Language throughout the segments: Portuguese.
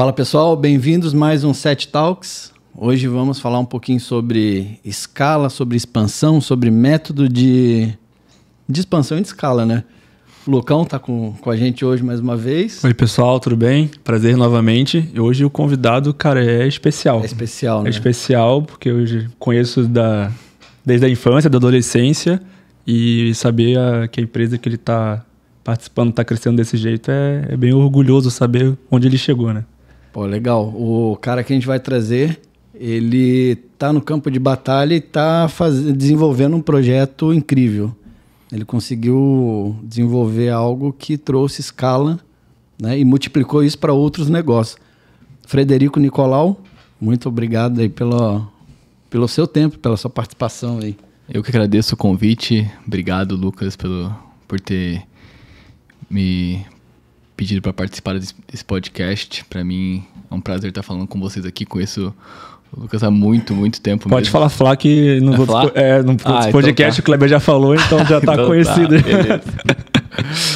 Fala pessoal, bem-vindos mais um Set Talks. Hoje vamos falar um pouquinho sobre escala, sobre expansão, sobre método de, de expansão e de escala, né? O Lucão está com, com a gente hoje mais uma vez. Oi, pessoal, tudo bem? Prazer novamente. E hoje o convidado, cara, é especial. É especial, é né? É especial, porque eu conheço da, desde a infância, da adolescência, e saber a, que a empresa que ele está participando está crescendo desse jeito é, é bem orgulhoso saber onde ele chegou, né? Pô, legal. O cara que a gente vai trazer, ele está no campo de batalha e está desenvolvendo um projeto incrível. Ele conseguiu desenvolver algo que trouxe escala né, e multiplicou isso para outros negócios. Frederico Nicolau, muito obrigado aí pelo pelo seu tempo, pela sua participação aí. Eu que agradeço o convite. Obrigado, Lucas, pelo, por ter me pedido para participar desse podcast. Para mim é um prazer estar falando com vocês aqui. Conheço o Lucas há muito, muito tempo. Pode mesmo. falar Flá que no é outro, Flá? É, no ah, então podcast tá. o Kleber já falou, então já está então tá, conhecido. Tá, é.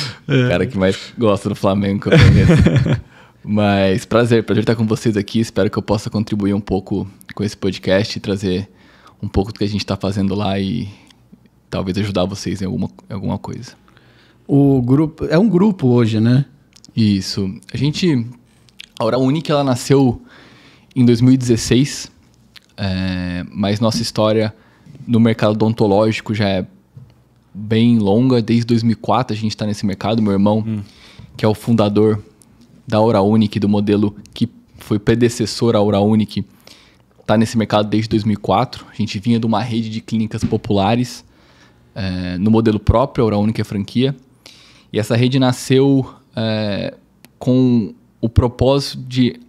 O cara que mais gosta do Flamengo que eu conheço. Mas prazer, prazer estar com vocês aqui. Espero que eu possa contribuir um pouco com esse podcast e trazer um pouco do que a gente está fazendo lá e talvez ajudar vocês em alguma, alguma coisa. O grupo é um grupo hoje, né? Isso. A gente. A Aura Única ela nasceu em 2016, é, mas nossa história no mercado odontológico já é bem longa. Desde 2004 a gente está nesse mercado. Meu irmão, hum. que é o fundador da Aura Única, do modelo que foi predecessor à Aura Única, está nesse mercado desde 2004. A gente vinha de uma rede de clínicas populares é, no modelo próprio, a Aura Única é franquia. E essa rede nasceu é, com o propósito de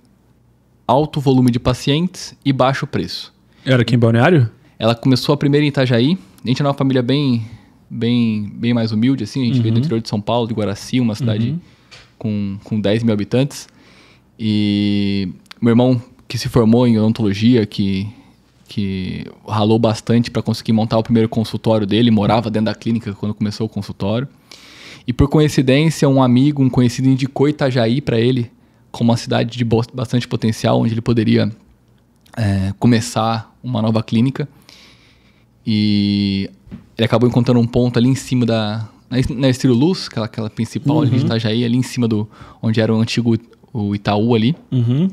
alto volume de pacientes e baixo preço. Era aqui em Balneário? Ela começou a primeira em Itajaí. A gente é uma família bem, bem, bem mais humilde, assim. A gente uhum. veio do uhum. interior de São Paulo, de Guaraci, uma cidade uhum. com, com 10 mil habitantes. E meu irmão, que se formou em odontologia, que, que ralou bastante para conseguir montar o primeiro consultório dele, morava dentro da clínica quando começou o consultório. E por coincidência, um amigo, um conhecido indicou Itajaí para ele como uma cidade de bastante potencial, onde ele poderia é, começar uma nova clínica. E ele acabou encontrando um ponto ali em cima da. Na Estilo Luz, aquela, aquela principal uhum. ali de uhum. Itajaí, ali em cima do. onde era o antigo o Itaú ali. Uhum.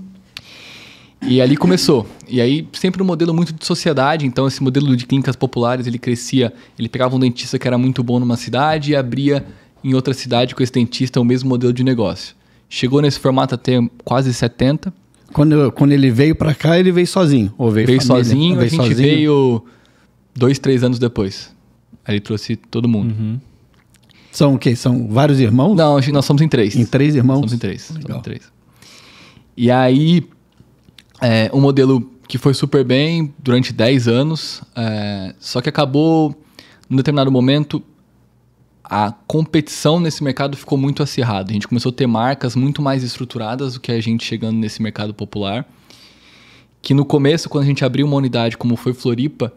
E ali começou. E aí, sempre um modelo muito de sociedade. Então, esse modelo de clínicas populares, ele crescia. Ele pegava um dentista que era muito bom numa cidade e abria em outra cidade com esse dentista é o mesmo modelo de negócio. Chegou nesse formato até quase 70. Quando, quando ele veio para cá, ele veio sozinho? Ou veio veio família, sozinho, veio a gente sozinho. veio dois, três anos depois. Aí ele trouxe todo mundo. Uhum. São o quê? São vários irmãos? Não, nós somos em três. Em três irmãos? Somos em três. Somos em três. E aí, é, um modelo que foi super bem durante 10 anos, é, só que acabou, num determinado momento, a competição nesse mercado ficou muito acirrada. A gente começou a ter marcas muito mais estruturadas do que a gente chegando nesse mercado popular. Que no começo, quando a gente abriu uma unidade como foi Floripa,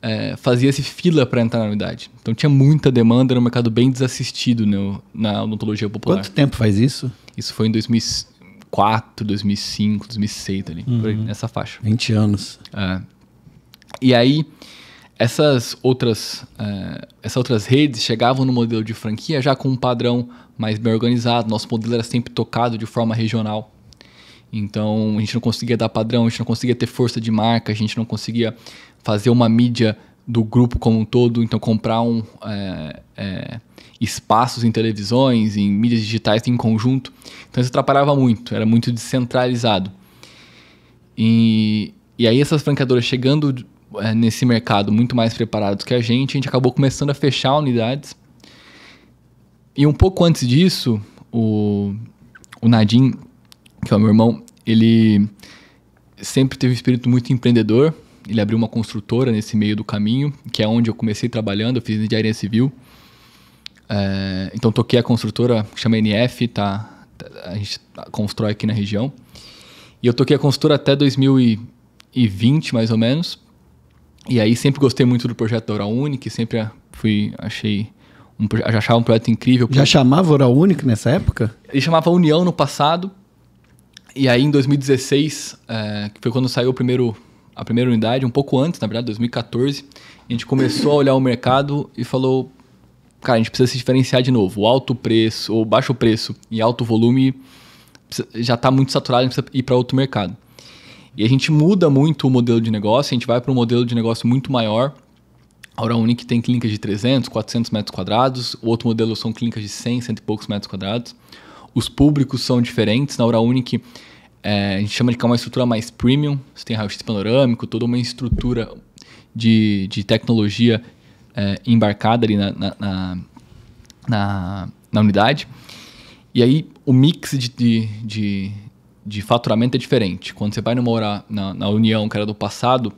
é, fazia-se fila para entrar na unidade. Então tinha muita demanda, era um mercado bem desassistido no, né, na odontologia popular. Quanto tempo faz isso? Isso foi em 2004, 2005, 2006, ali, uhum. nessa faixa. 20 anos. É. E aí, essas outras, eh, essas outras redes chegavam no modelo de franquia já com um padrão mais bem organizado. Nosso modelo era sempre tocado de forma regional. Então a gente não conseguia dar padrão, a gente não conseguia ter força de marca, a gente não conseguia fazer uma mídia do grupo como um todo. Então comprar um, é, é, espaços em televisões, em mídias digitais em conjunto. Então isso atrapalhava muito, era muito descentralizado. E, e aí essas franqueadoras chegando é, nesse mercado muito mais preparados que a gente, a gente acabou começando a fechar unidades. E um pouco antes disso, o, o Nadim, que é o meu irmão, ele sempre teve um espírito muito empreendedor. Ele abriu uma construtora nesse meio do caminho, que é onde eu comecei trabalhando, eu fiz engenharia civil. É, então toquei a construtora, chama NF, tá, tá, a gente constrói aqui na região. E eu toquei a construtora até 2020, mais ou menos. E aí sempre gostei muito do projeto da Oral Unique, sempre fui, achei um, já achava um projeto incrível. Já chamava Oral Unique nessa época? Ele chamava União no passado. E aí em 2016, é, eh, que foi quando saiu o primeiro, a primeira unidade, um pouco antes, na verdade, 2014, a gente começou a olhar o mercado e falou, cara, a gente precisa se diferenciar de novo. O alto preço, ou baixo preço e alto volume já está muito saturado, a gente precisa ir para outro mercado. E a gente muda muito o modelo de negócio, a gente vai para um modelo de negócio muito maior. A Aura Unique tem clínicas de 300, 400 metros quadrados. O outro modelo são clínicas de 100, 100 e poucos metros quadrados. Os públicos são diferentes. Na Aura Unique, é, a gente chama de que é uma estrutura mais premium. Você tem raio-x panorâmico, toda uma estrutura de, de tecnologia é, embarcada ali na, na, na, na, na unidade. E aí, o mix de, de, de, de faturamento é diferente. Quando você vai morar na, na União, que era do passado,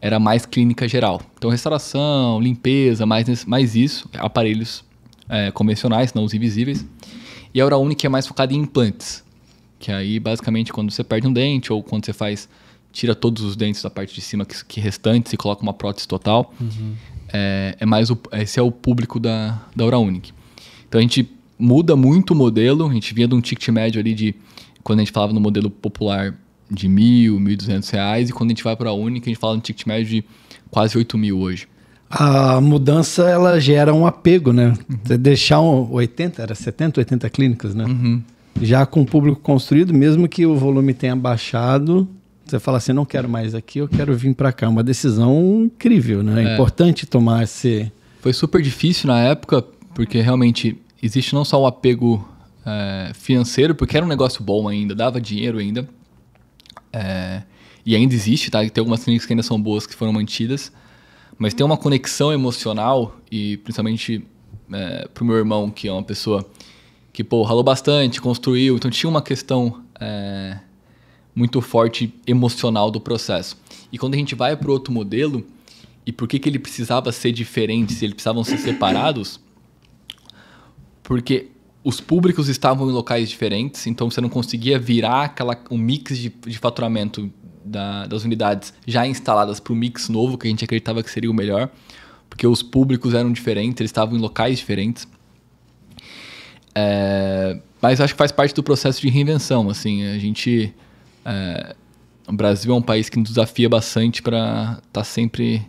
era mais clínica geral. Então, restauração, limpeza, mais, mais isso, aparelhos é, convencionais, não os invisíveis. E a Aura que é mais focada em implantes, que aí basicamente quando você perde um dente ou quando você faz tira todos os dentes da parte de cima que, que se e coloca uma prótese total, uhum. é, é, mais o, esse é o público da da Aura Então a gente muda muito o modelo. A gente vinha de um ticket médio ali de quando a gente falava no modelo popular de mil, mil duzentos reais, e quando a gente vai para a Única, a gente fala no ticket médio de quase oito mil hoje. A mudança, ela gera um apego, né? Uhum. deixar um 80, era 70, 80 clínicas, né? Uhum. Já com o público construído, mesmo que o volume tenha baixado, você fala assim, não quero mais aqui, eu quero vir para cá. É uma decisão incrível, né? É, é importante tomar esse... Foi super difícil na época, porque realmente existe não só o apego é, financeiro, porque era um negócio bom ainda, dava dinheiro ainda. É, e ainda existe, tá? Tem algumas clínicas que ainda são boas, que foram mantidas. Mas tem uma conexão emocional, e principalmente é, pro meu irmão, que é uma pessoa que, pô, ralou bastante, construiu. Então tinha uma questão é, muito forte emocional do processo. E quando a gente vai pro outro modelo, e por que, que ele precisava ser diferente, se eles precisavam ser separados, porque os públicos estavam em locais diferentes, então você não conseguia virar aquela, um mix de, de faturamento da, das unidades já instaladas para o mix novo, que a gente acreditava que seria o melhor, porque os públicos eram diferentes, eles estavam em locais diferentes. É, mas acho que faz parte do processo de reinvenção. Assim, a gente, é, o Brasil é um país que nos desafia bastante para estar tá sempre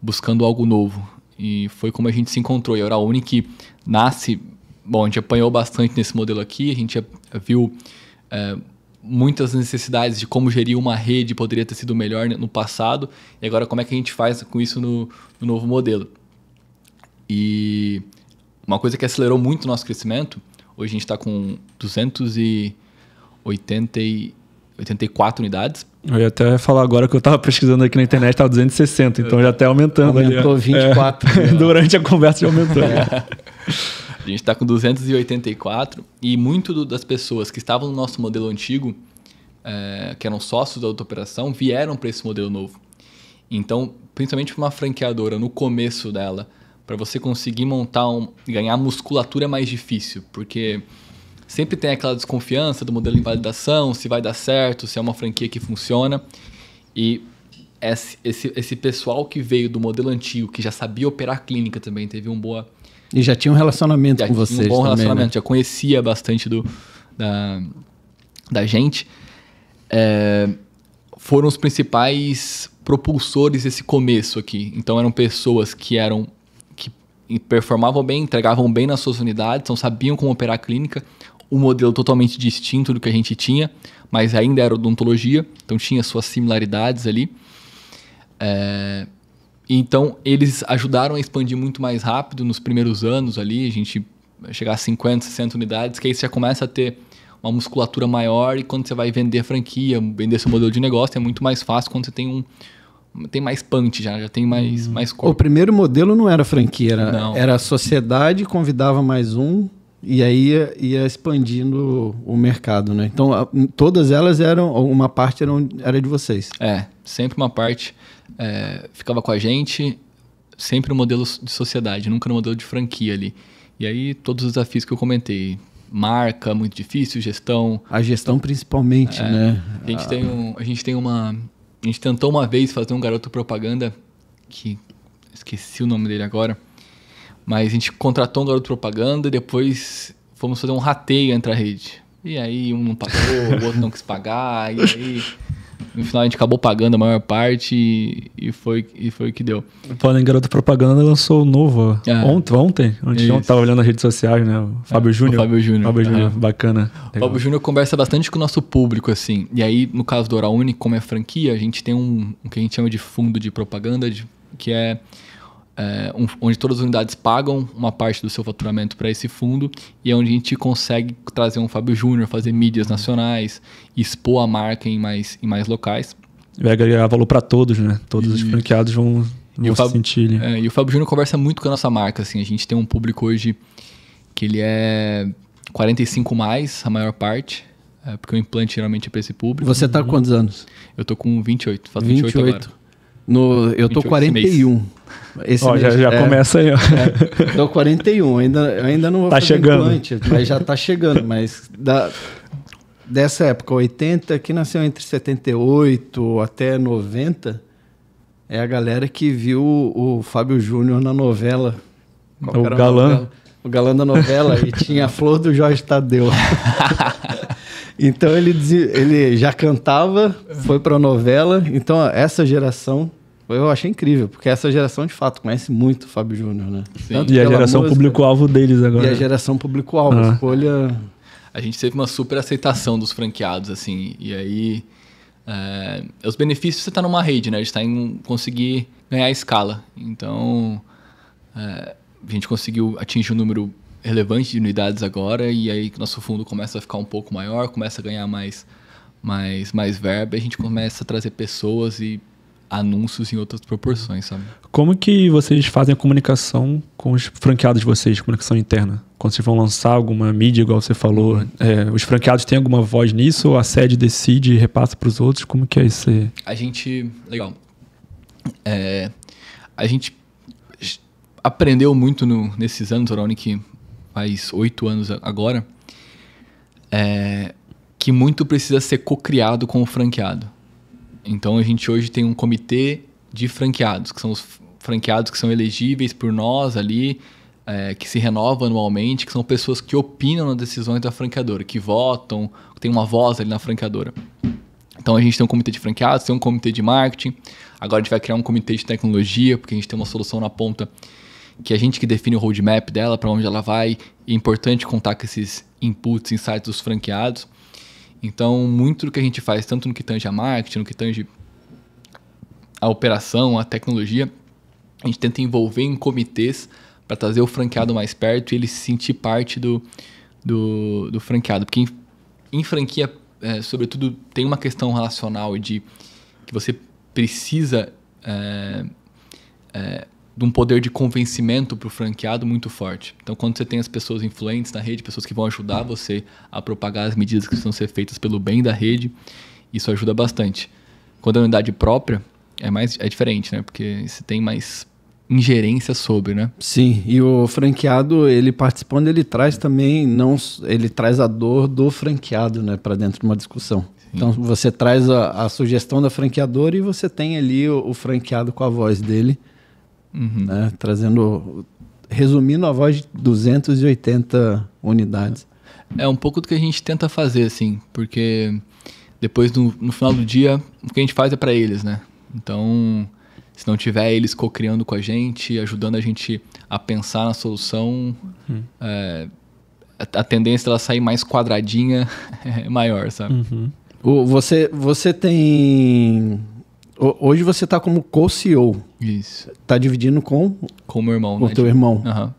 buscando algo novo. E foi como a gente se encontrou. E a Uni que nasce bom, a gente apanhou bastante nesse modelo aqui, a gente viu é, muitas necessidades de como gerir uma rede poderia ter sido melhor no passado, e agora como é que a gente faz com isso no, no novo modelo. E uma coisa que acelerou muito o nosso crescimento, hoje a gente está com 284 unidades. Eu ia até falar agora que eu estava pesquisando aqui na internet, tá estava 260, então já até tá aumentando. Aumentou ali, 24. É, durante a conversa já aumentou. A gente está com 284 e muito do, das pessoas que estavam no nosso modelo antigo, é, que eram sócios da outra operação, vieram para esse modelo novo. Então, principalmente para uma franqueadora no começo dela, para você conseguir montar um, ganhar musculatura é mais difícil, porque sempre tem aquela desconfiança do modelo de validação, se vai dar certo, se é uma franquia que funciona. E esse, esse, esse pessoal que veio do modelo antigo, que já sabia operar clínica também, teve um boa e já tinha um relacionamento já com vocês um bom também, né? relacionamento, né? já conhecia bastante do, da, da gente. É, foram os principais propulsores desse começo aqui. Então eram pessoas que eram que performavam bem, entregavam bem nas suas unidades, então sabiam como operar a clínica, um modelo totalmente distinto do que a gente tinha, mas ainda era odontologia, então tinha suas similaridades ali. É, então, eles ajudaram a expandir muito mais rápido nos primeiros anos ali, a gente chegar a 50, 60 unidades, que aí você já começa a ter uma musculatura maior e quando você vai vender a franquia, vender seu modelo de negócio, é muito mais fácil quando você tem um tem mais punch já, já tem mais hum. mais corpo. O primeiro modelo não era franquia, era, não. era a sociedade convidava mais um e aí ia, ia expandindo o mercado, né? Então, a, todas elas eram uma parte eram, era de vocês. É, sempre uma parte é, ficava com a gente, sempre no modelo de sociedade, nunca no modelo de franquia ali. E aí todos os desafios que eu comentei, marca muito difícil, gestão. A gestão principalmente, é, né? A gente, ah. tem um, a gente tem uma. A gente tentou uma vez fazer um garoto propaganda, que esqueci o nome dele agora, mas a gente contratou um garoto propaganda e depois fomos fazer um rateio entre a rede. E aí um não pagou, o outro não quis pagar, e aí no final a gente acabou pagando a maior parte e, e foi, e foi o que deu. Falando em garoto Propaganda, lançou o novo é. ontem, ontem, ontem ontem tava olhando as redes sociais, né? O é, Fábio é, Júnior. Fábio Júnior. Fábio é. Júnior, uhum. bacana. O Fábio Júnior conversa bastante com o nosso público, assim. E aí, no caso do Orauni, como é franquia, a gente tem um, um que a gente chama de fundo de propaganda, de, que é é, um, onde todas as unidades pagam uma parte do seu faturamento para esse fundo e é onde a gente consegue trazer um Fábio Júnior, fazer mídias nacionais, expor a marca em mais, em mais locais. Vai agregar valor para todos, né? Todos os franqueados vão, vão e sentir. É, e o Fábio Júnior conversa muito com a nossa marca. Assim, a gente tem um público hoje que ele é 45 mais, a maior parte. É, porque o implante geralmente é para esse público. Você está com uhum. quantos anos? Eu tô com 28, faço 28, 28 agora. No, eu tô 41. Esse ó, já, já é, começa aí, ó. É, tô 41, ainda, ainda não vou tá chegando. Implante, mas já tá chegando, mas da, dessa época, 80, que nasceu entre 78 até 90, é a galera que viu o, o Fábio Júnior na novela. o galã. Novela? O galã da novela e tinha a flor do Jorge Tadeu. então ele, ele já cantava, foi para a novela. Então essa geração eu achei incrível, porque essa geração de fato conhece muito o Fábio Júnior, né? E a geração público-alvo deles agora. E a geração público-alvo, ah. escolha. A gente teve uma super aceitação dos franqueados, assim, e aí. É, os benefícios de você estar tá numa rede, né? A gente está em conseguir ganhar escala. Então, é, a gente conseguiu atingir um número relevante de unidades agora, e aí nosso fundo começa a ficar um pouco maior, começa a ganhar mais, mais, mais verba, e a gente começa a trazer pessoas e anúncios em outras proporções, sabe? Como que vocês fazem a comunicação com os franqueados de vocês, comunicação interna? Quando vocês vão lançar alguma mídia, igual você falou, uhum. é, os franqueados têm alguma voz nisso ou a sede decide e repassa para os outros? Como que é isso? Aí? A gente, legal, é, a gente aprendeu muito no, nesses anos, Oroni, que faz oito anos agora, é, que muito precisa ser co-criado com o franqueado. Então a gente hoje tem um comitê de franqueados, que são os franqueados que são elegíveis por nós ali, é, que se renova anualmente, que são pessoas que opinam nas decisões da franqueadora, que votam, que tem uma voz ali na franqueadora. Então a gente tem um comitê de franqueados, tem um comitê de marketing, agora a gente vai criar um comitê de tecnologia, porque a gente tem uma solução na ponta que é a gente que define o roadmap dela, para onde ela vai, e é importante contar com esses inputs, insights dos franqueados. Então, muito do que a gente faz, tanto no que tange a marketing, no que tange a operação, a tecnologia, a gente tenta envolver em comitês para trazer o franqueado mais perto e ele se sentir parte do, do, do franqueado. Porque em, em franquia, é, sobretudo, tem uma questão relacional de que você precisa é, é, de um poder de convencimento para o franqueado muito forte. Então, quando você tem as pessoas influentes na rede, pessoas que vão ajudar você a propagar as medidas que precisam ser feitas pelo bem da rede, isso ajuda bastante. Quando é unidade própria, é mais é diferente, né? Porque você tem mais ingerência sobre, né? Sim, e o franqueado, ele participando, ele traz também não ele traz a dor do franqueado, né, para dentro de uma discussão. Então você traz a, a, sugestão da franqueadora e você tem ali o, o franqueado com a voz dele uhum. né? trazendo, resumindo a voz de 280 unidades. É um pouco do que a gente tenta fazer, assim, porque depois no, no final do dia, o que a gente faz é para eles, né? Então, se não tiver eles co-criando com a gente, ajudando a gente a pensar na solução, uhum. é, a, a tendência dela sair mais quadradinha é maior, sabe? Uhum. O, você, você tem Hoje você está como co-CEO. Isso. Está dividindo com... Com o meu irmão. Com o né? teu irmão. Uhum.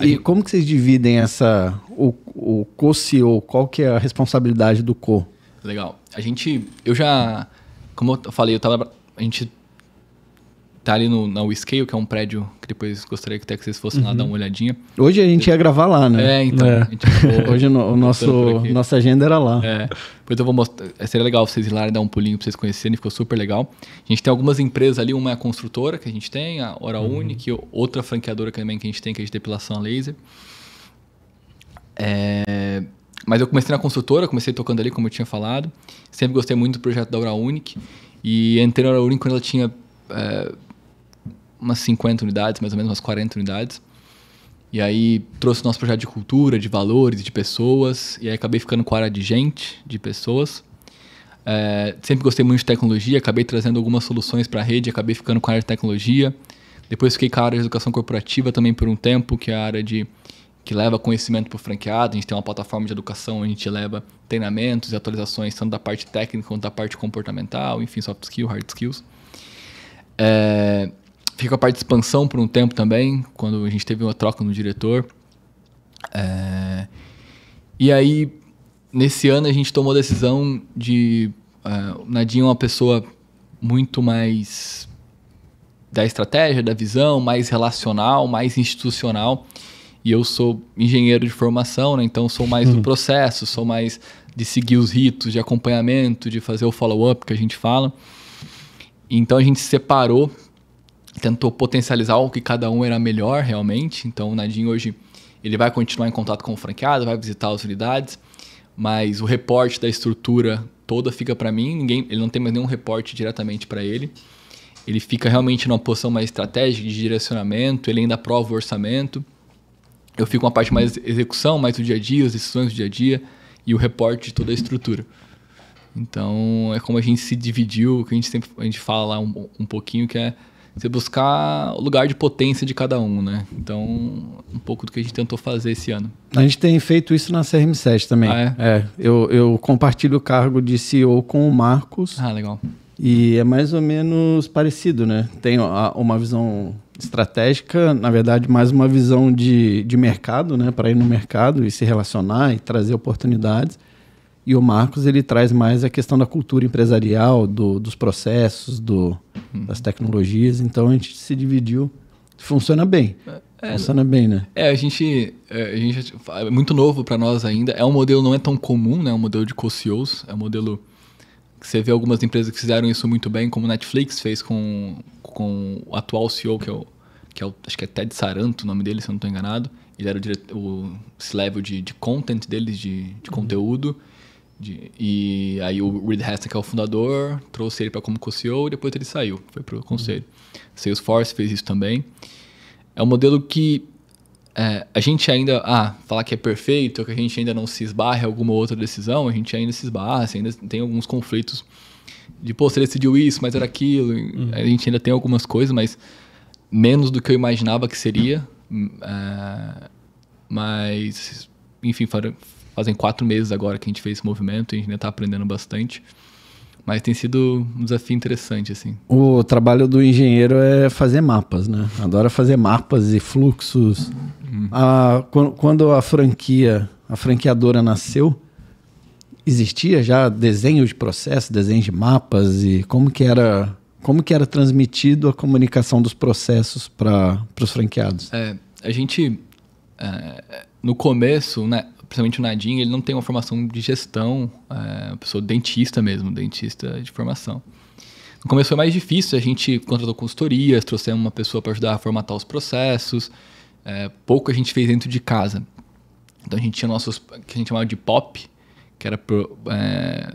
E gente... como que vocês dividem essa... O, o co-CEO, qual que é a responsabilidade do co? Legal. A gente... Eu já... Como eu falei, eu tava, a gente tá ali no, na Wiscale, que é um prédio que depois gostaria que até que vocês fossem uhum. lá dar uma olhadinha. Hoje a gente ia gravar lá, né? É, então. É. Hoje no, o nosso, nossa agenda era lá. É. Depois eu vou mostrar. É, seria legal vocês ir lá e dar um pulinho para vocês conhecerem, ficou super legal. A gente tem algumas empresas ali, uma é a construtora que a gente tem, a Hora uhum. outra franqueadora também que a gente tem, que é de depilação a laser. É... Mas eu comecei na construtora, comecei tocando ali, como eu tinha falado. Sempre gostei muito do projeto da Hora E entrei na Hora quando ela tinha. É umas 50 unidades, mais ou menos umas 40 unidades. E aí trouxe o nosso projeto de cultura, de valores, de pessoas. E aí acabei ficando com a área de gente, de pessoas. É, sempre gostei muito de tecnologia, acabei trazendo algumas soluções para a rede, acabei ficando com a área de tecnologia. Depois fiquei com a área de educação corporativa também por um tempo, que é a área de que leva conhecimento para o franqueado. A gente tem uma plataforma de educação onde a gente leva treinamentos e atualizações, tanto da parte técnica quanto da parte comportamental, enfim, soft skills, hard skills. É, Fica a parte de expansão por um tempo também, quando a gente teve uma troca no diretor. É, e aí, nesse ano, a gente tomou a decisão de. Uh, o Nadinho é uma pessoa muito mais da estratégia, da visão, mais relacional, mais institucional. E eu sou engenheiro de formação, né? então sou mais do uhum. processo, sou mais de seguir os ritos, de acompanhamento, de fazer o follow-up que a gente fala. Então a gente separou tentou potencializar o que cada um era melhor realmente. Então o Nadim hoje ele vai continuar em contato com o franqueado, vai visitar as unidades, mas o reporte da estrutura toda fica para mim. Ninguém, ele não tem mais nenhum reporte diretamente para ele. Ele fica realmente numa posição mais estratégica de direcionamento. Ele ainda aprova o orçamento. Eu fico com a parte mais execução, mais do dia a dia, as decisões do dia a dia e o reporte de toda a estrutura. Então é como a gente se dividiu, que a gente sempre a gente fala lá um, um pouquinho que é você buscar o lugar de potência de cada um, né? Então, um pouco do que a gente tentou fazer esse ano. A gente tem feito isso na CRM7 também. Ah, é? é eu, eu compartilho o cargo de CEO com o Marcos. Ah, legal. E é mais ou menos parecido, né? Tem uma visão estratégica, na verdade, mais uma visão de, de mercado, né? Para ir no mercado e se relacionar e trazer oportunidades. E o Marcos ele traz mais a questão da cultura empresarial, do, dos processos, do, uhum. das tecnologias. Então a gente se dividiu. Funciona bem. É, é Funciona bem, né? É, a gente, é, a gente é muito novo para nós ainda. É um modelo não é tão comum, né? É um modelo de co É um modelo que você vê algumas empresas que fizeram isso muito bem, como Netflix fez com, com o atual CEO, que é o, que é o, acho que é Ted Saranto o nome dele, se eu não estou enganado. Ele era o, diretor, o level de, de content deles, de, de uhum. conteúdo. De, e aí o Reed Hastings, que é o fundador, trouxe ele para como co-CEO e depois ele saiu, foi para o conselho. Uhum. Salesforce fez isso também. É um modelo que é, a gente ainda... Ah, falar que é perfeito, que a gente ainda não se esbarra em alguma outra decisão, a gente ainda se esbarra, assim, ainda tem alguns conflitos de, pô, você decidiu isso, mas era aquilo. Uhum. A gente ainda tem algumas coisas, mas menos do que eu imaginava que seria. Uhum. mas, enfim, Fazem quatro meses agora que a gente fez esse movimento, a gente ainda está aprendendo bastante. Mas tem sido um desafio interessante, assim. O trabalho do engenheiro é fazer mapas, né? Adora fazer mapas e fluxos. Hum. A, quando a franquia, a franqueadora nasceu, existia já desenho de processo, desenho de mapas e como que era, como que era transmitido a comunicação dos processos para os franqueados? É, a gente... É, no começo, né, principalmente o Nadinho, ele não tem uma formação de gestão, é, pessoa dentista mesmo, dentista de formação. No começo foi mais difícil, a gente contratou consultorias, trouxemos uma pessoa para ajudar a formatar os processos, é, pouco a gente fez dentro de casa. Então a gente tinha nossos, que a gente chamava de POP, que era pro, é,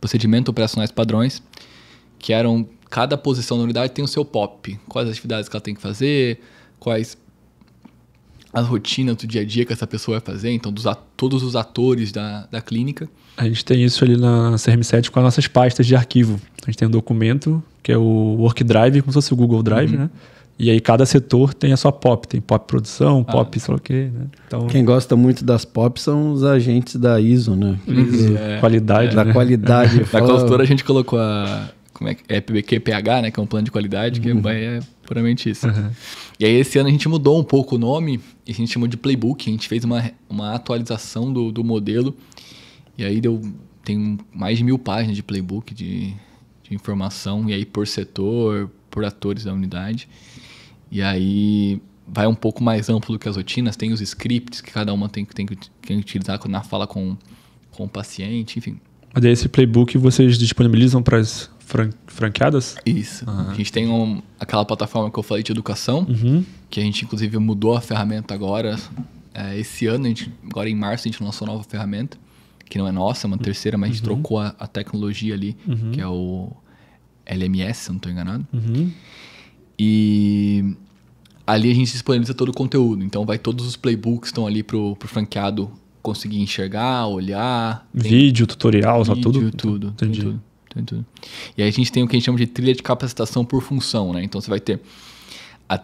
Procedimento Operacionais Padrões, que eram, cada posição da unidade tem o seu POP, quais atividades que ela tem que fazer, quais a rotina do dia a dia que essa pessoa vai fazer, então dos todos os atores da, da clínica. A gente tem isso ali na CRM7 com as nossas pastas de arquivo. A gente tem um documento que é o Work Drive, como se fosse o Google Drive, uhum. né? E aí cada setor tem a sua pop, tem pop produção, ah, pop sei lá o quê, né? Então... Quem gosta muito das pop são os agentes da ISO, né? ISO, uhum. é, qualidade, é, né? Da qualidade. da consultora a gente colocou a como é que é PBQPH, né, que é um plano de qualidade, que uhum. é puramente isso. Uhum. E aí esse ano a gente mudou um pouco o nome, a gente chamou de Playbook, a gente fez uma, uma atualização do, do modelo, e aí deu, tem mais de mil páginas de Playbook, de, de informação, e aí por setor, por atores da unidade, e aí vai um pouco mais amplo do que as rotinas, tem os scripts que cada uma tem, tem, tem que utilizar na fala com, com o paciente, enfim. Mas esse playbook vocês disponibilizam para as Fran franqueadas? Isso. Uhum. A gente tem um, aquela plataforma que eu falei de educação, uhum. que a gente inclusive mudou a ferramenta agora. É, esse ano, a gente, agora em março, a gente lançou uma nova ferramenta, que não é nossa, é uma uhum. terceira, mas a gente uhum. trocou a, a, tecnologia ali, uhum. que é o LMS, se não estou enganado. E ali a gente disponibiliza todo o conteúdo. Então, vai todos os playbooks estão ali pro, o franqueado conseguir enxergar, olhar. Vídeo, tutorial, vídeo, tudo? Tudo, tudo tudo. E aí a gente tem o que a gente chama de trilha de capacitação por função, né? Então você vai ter a, a,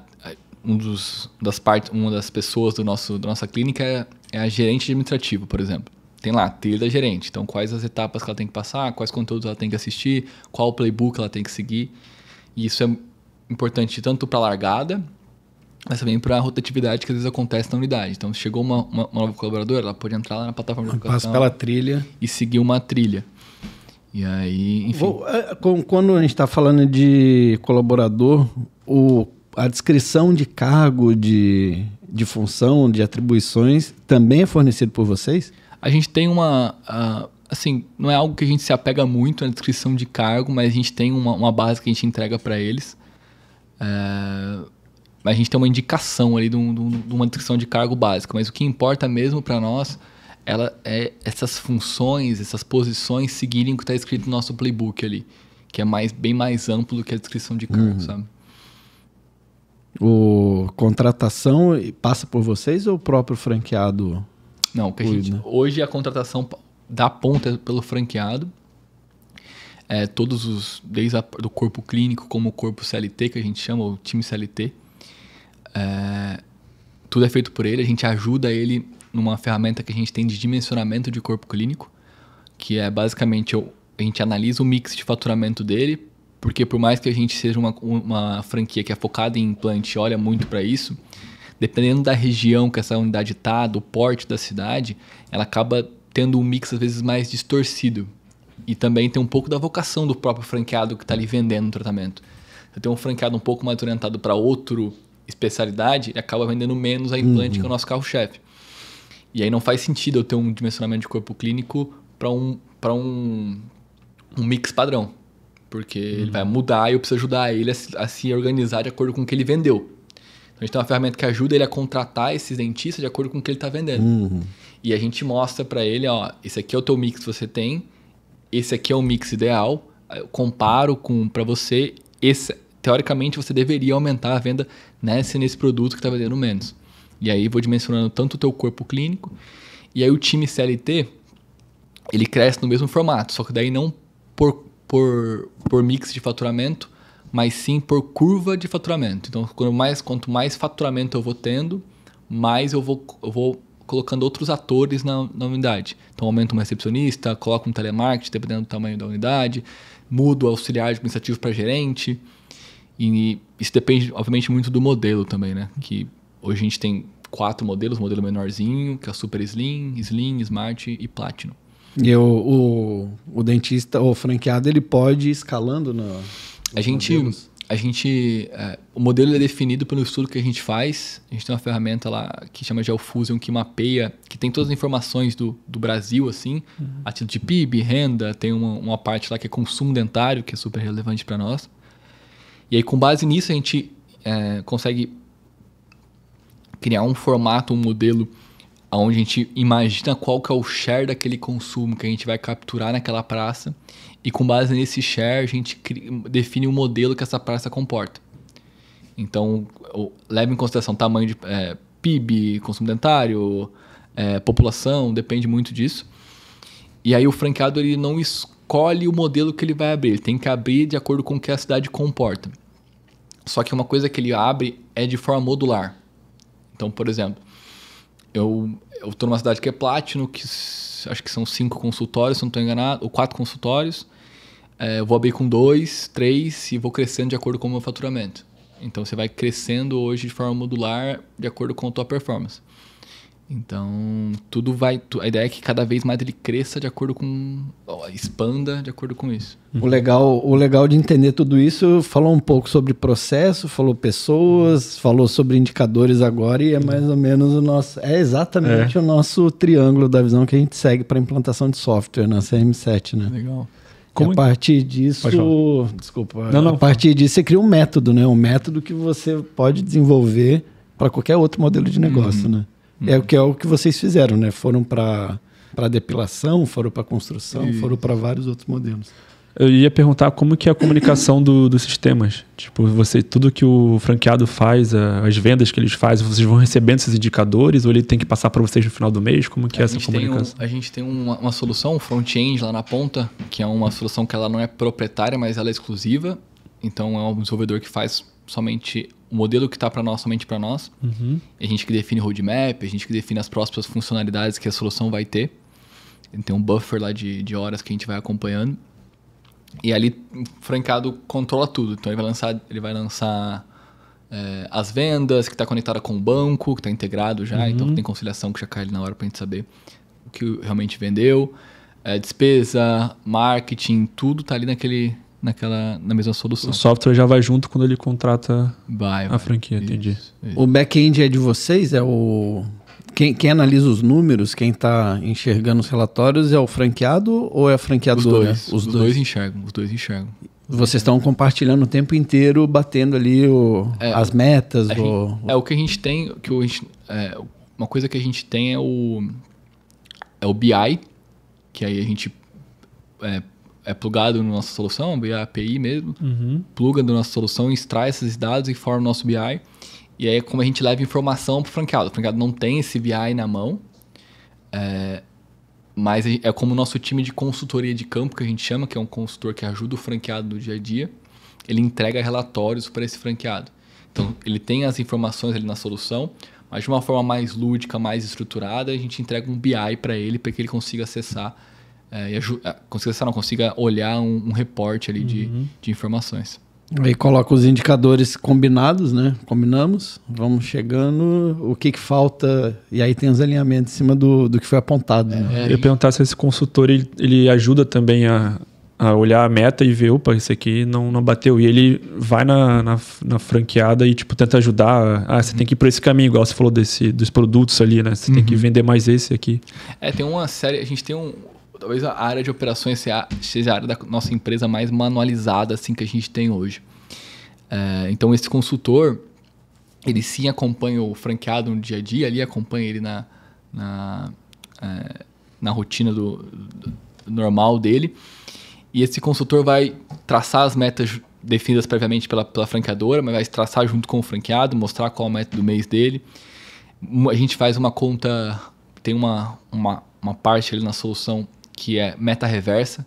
um dos, das partes, uma das pessoas do nosso, da nossa clínica é, é a gerente administrativa, por exemplo. Tem lá, trilha da gerente. Então, quais as etapas que ela tem que passar, quais conteúdos ela tem que assistir, qual playbook ela tem que seguir. E isso é importante tanto para a largada, mas também para a rotatividade que às vezes acontece na unidade. Então, chegou uma, uma, uma nova colaboradora, ela pode entrar lá na plataforma de educação. Passa pela trilha. E seguir uma trilha. E aí, enfim. Vou, é, quando a gente está falando de colaborador, o, a descrição de cargo, de, de função, de atribuições, também é fornecido por vocês? A gente tem uma. Uh, assim, não é algo que a gente se apega muito à descrição de cargo, mas a gente tem uma, uma base que a gente entrega para eles. Uh, a gente tem uma indicação ali de, um, de uma descrição de cargo básica, mas o que importa mesmo para nós ela é essas funções, essas posições seguirem o que está escrito no nosso playbook ali, que é mais, bem mais amplo do que a descrição de cargo, uhum. sabe? O contratação passa por vocês ou o próprio franqueado? Não, que a gente, hoje a contratação da ponta é pelo franqueado. É, todos os, desde a, do corpo clínico como o corpo CLT, que a gente chama, o time CLT. É, tudo é feito por ele, a gente ajuda ele numa ferramenta que a gente tem de dimensionamento de corpo clínico, que é basicamente a gente analisa o mix de faturamento dele, porque por mais que a gente seja uma, uma franquia que é focada em implante e olha muito para isso, dependendo da região que essa unidade está, do porte da cidade, ela acaba tendo um mix às vezes mais distorcido. E também tem um pouco da vocação do próprio franqueado que está ali vendendo o tratamento. Se tem um franqueado um pouco mais orientado para outra especialidade, ele acaba vendendo menos a implante, uhum. que é o nosso carro-chefe. E aí não faz sentido eu ter um dimensionamento de corpo clínico para um, um, um mix padrão. Porque uhum. ele vai uhum. mudar e eu preciso ajudar ele a se, a se organizar de acordo com o que ele vendeu. Então a gente tem uma ferramenta que ajuda ele a contratar esses dentistas de acordo com o que ele está vendendo. Uhum. E a gente mostra para ele, ó, esse aqui é o teu mix que você tem, esse aqui é o mix ideal, eu comparo com para você, esse, teoricamente você deveria aumentar a venda nesse, nesse produto que está vendendo menos. E aí vou dimensionando tanto o teu corpo clínico. E aí o time CLT, ele cresce no mesmo formato, só que daí não por, por, por mix de faturamento, mas sim por curva de faturamento. Então, quanto mais, quanto mais faturamento eu vou tendo, mais eu vou, eu vou colocando outros atores na, na unidade. Então, aumento um recepcionista, coloco um telemarketing, dependendo do tamanho da unidade, mudo auxiliar administrativo para gerente. E isso depende, obviamente, muito do modelo também, né? Que Hoje a gente tem quatro modelos, modelo menorzinho, que é Super Slim, Slim, Smart e Platinum. E o, o, o dentista, o franqueado, ele pode ir escalando na. A gente, modelos. a gente. É, o modelo é definido pelo estudo que a gente faz. A gente tem uma ferramenta lá que chama GeoFusion, que mapeia, que tem todas as informações do, do Brasil, assim, uhum. a título de PIB, renda, tem uma, uma parte lá que é consumo dentário, que é super relevante para nós. E aí, com base nisso, a gente é, consegue criar um formato, um modelo onde a gente imagina qual que é o share daquele consumo que a gente vai capturar naquela praça e com base nesse share a gente cria, define o um modelo que essa praça comporta. Então, leve em consideração tamanho de é, PIB, consumo dentário, é, população, depende muito disso. E aí o franqueado ele não escolhe o modelo que ele vai abrir, ele tem que abrir de acordo com o que a cidade comporta. Só que uma coisa que ele abre é de forma modular. Então, por exemplo, eu estou numa cidade que é Platinum, que acho que são cinco consultórios, se não estou enganado, ou quatro consultórios. É, eu vou abrir com dois, três e vou crescendo de acordo com o meu faturamento. Então, você vai crescendo hoje de forma modular de acordo com a tua performance. Então, tudo vai. A ideia é que cada vez mais ele cresça de acordo com. expanda de acordo com isso. O legal, o legal de entender tudo isso, falou um pouco sobre processo, falou pessoas, falou sobre indicadores agora, e é mais ou menos o nosso. É exatamente é. o nosso triângulo da visão que a gente segue para implantação de software na CM7, né? Legal. Como... A partir disso. Desculpa. Não, não, a partir disso, você cria um método, né? Um método que você pode desenvolver para qualquer outro modelo de negócio, uhum. né? É o que é o que vocês fizeram, né? Foram para para depilação, foram para construção, Isso. foram para vários outros modelos. Eu ia perguntar como que é a comunicação do, dos sistemas. Tipo, você tudo que o franqueado faz, as vendas que eles fazem, vocês vão recebendo esses indicadores ou ele tem que passar para vocês no final do mês? Como que é a é essa comunicação? Um, a gente tem uma, uma solução, um front-end lá na ponta, que é uma solução que ela não é proprietária, mas ela é exclusiva. Então é um desenvolvedor que faz somente o modelo que está para nós somente para nós. Uhum. É a gente que define roadmap, a gente que define as próximas funcionalidades que a solução vai ter. Tem um buffer lá de, de horas que a gente vai acompanhando. E ali, francado, controla tudo. Então ele vai lançar, ele vai lançar é, as vendas, que está conectada com o banco, que está integrado já, então, uhum. então tem conciliação que já cai ali na hora para a gente saber o que realmente vendeu. É, despesa, marketing, tudo está ali naquele, naquela, na mesma solução. O software já vai junto quando ele contrata vai, a vai. franquia, isso, entendi. Isso. O back-end é de vocês? É o. Quem, quem analisa os números, quem está enxergando os relatórios é o franqueado ou é a franqueadora? Os dois, os, os dois. dois enxergam, os dois enxergam. Vocês estão compartilhando o tempo inteiro, batendo ali o, é, as metas. O, gente, o... É o que a gente tem, que o, é, uma coisa que a gente tem é o é o BI, que aí a gente é, é plugado na nossa solução, via API mesmo, uhum. pluga na nossa solução, extrai esses dados e forma o nosso BI. E aí é como a gente leva informação para o franqueado. O franqueado não tem esse BI na mão, é, mas é como o nosso time de consultoria de campo, que a gente chama, que é um consultor que ajuda o franqueado no dia a dia, ele entrega relatórios para esse franqueado. Então, ele tem as informações ali na solução, mas de uma forma mais lúdica, mais estruturada, a gente entrega um BI para ele, para que ele consiga acessar é, é, com certeza não consiga olhar um, um reporte ali uhum. de, de informações. Aí coloca os indicadores combinados, né? Combinamos, vamos chegando, o que, que falta, e aí tem os alinhamentos em cima do, do que foi apontado. né? é, Eu ia perguntar se esse consultor ele, ele ajuda também a, a olhar a meta e ver, opa, esse aqui não, não bateu. E ele vai na, na, na franqueada e, tipo, tenta ajudar. Ah, você uhum. tem que ir por esse caminho, igual você falou desse, dos produtos ali, né? Você uhum. tem que uhum. vender mais esse aqui. É, tem uma série, a gente tem um, talvez a área de operações seja a área da nossa empresa mais manualizada assim que a gente tem hoje. É, então esse consultor, ele sim acompanha o franqueado no dia a dia, ali acompanha ele na, na, é, na rotina do, do, normal dele. E esse consultor vai traçar as metas definidas previamente pela, pela franqueadora, mas vai traçar junto com o franqueado, mostrar qual é a meta do mês dele. A gente faz uma conta, tem uma, uma, uma parte ali na solução que é meta reversa.